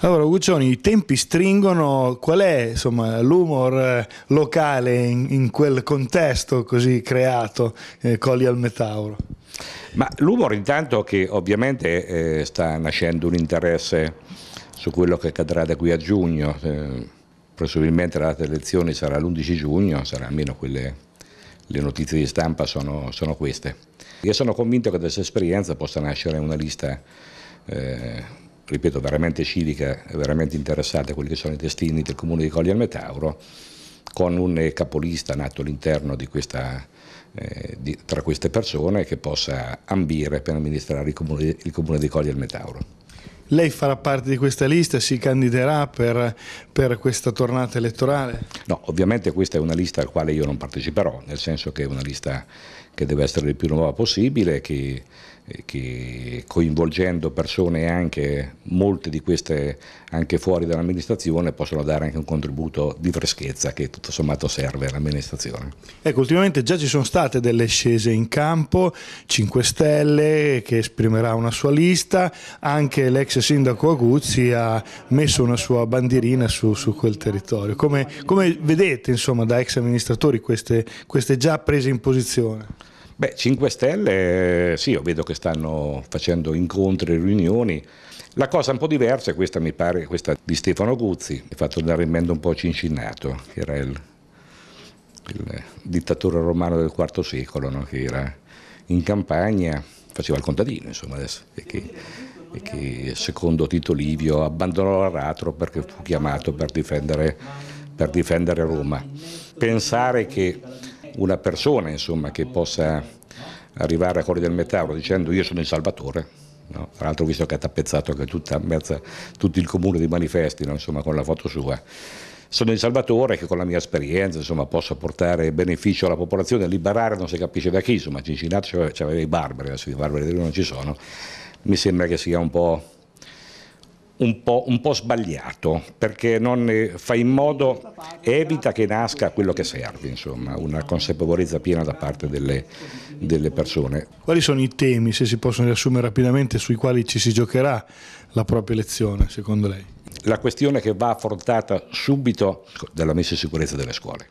Allora Guccioni, i tempi stringono, qual è insomma, l'humor eh, locale in, in, quel contesto così creato, eh, Colli al Metauro? Ma l'humor intanto che ovviamente eh, sta nascendo un interesse su quello che accadrà da qui a giugno, eh, probabilmente la data elezioni sarà l'11 giugno, saranno almeno quelle le notizie di stampa sono, sono queste. Io sono convinto che da questa esperienza possa nascere una lista eh, ripeto, veramente civica e veramente interessata a quelli che sono i destini del comune di Colli al Metauro, con un capolista nato all'interno di eh, tra queste persone che possa ambire per amministrare il comune, il comune di Colli al Metauro. Lei farà parte di questa lista, si candiderà per, per, questa tornata elettorale? No, ovviamente questa è una lista alla quale io non parteciperò, nel senso che è una lista che deve essere il più nuova possibile, che, che coinvolgendo persone anche, molte di queste anche fuori dall'amministrazione, possono dare anche un contributo di freschezza che tutto sommato serve all'amministrazione. Ecco, ultimamente già ci sono state delle scese in campo, 5 Stelle che esprimerà una sua lista, anche l'ex sindaco Aguzzi ha messo una sua bandierina su, su quel territorio. Come, come, vedete insomma da ex amministratori queste, queste già prese in posizione? Beh, 5 Stelle, eh, sì, io vedo che stanno facendo incontri, riunioni. La cosa un po' diversa è questa, mi pare, questa di Stefano Guzzi, ha fatto da rimendo un po' cincinnato, che era il, il, dittatore romano del IV secolo, no? che era in campagna, faceva il contadino, insomma, adesso, e che, e che secondo Tito Livio abbandonò l'aratro perché fu chiamato per difendere, per difendere Roma. Pensare che una persona insomma, che possa arrivare a Corri del Metauro dicendo io sono il Salvatore, no? tra l'altro visto che ha tappezzato anche tutta, mezza, tutto il comune di manifesti no? insomma, con la foto sua, sono il Salvatore che con la mia esperienza insomma, posso portare beneficio alla popolazione, liberare non si capisce da chi, insomma Cincinnato c'aveva i barbari, adesso i barbari non ci sono, mi sembra che sia un po' un po', un po', sbagliato perché non fa in modo, evita che nasca quello che serve, insomma, una consapevolezza piena da parte delle, delle persone. Quali sono i temi, se si possono riassumere rapidamente, sui quali ci si giocherà la propria elezione, secondo lei? La questione che va affrontata subito dalla messa in sicurezza delle scuole.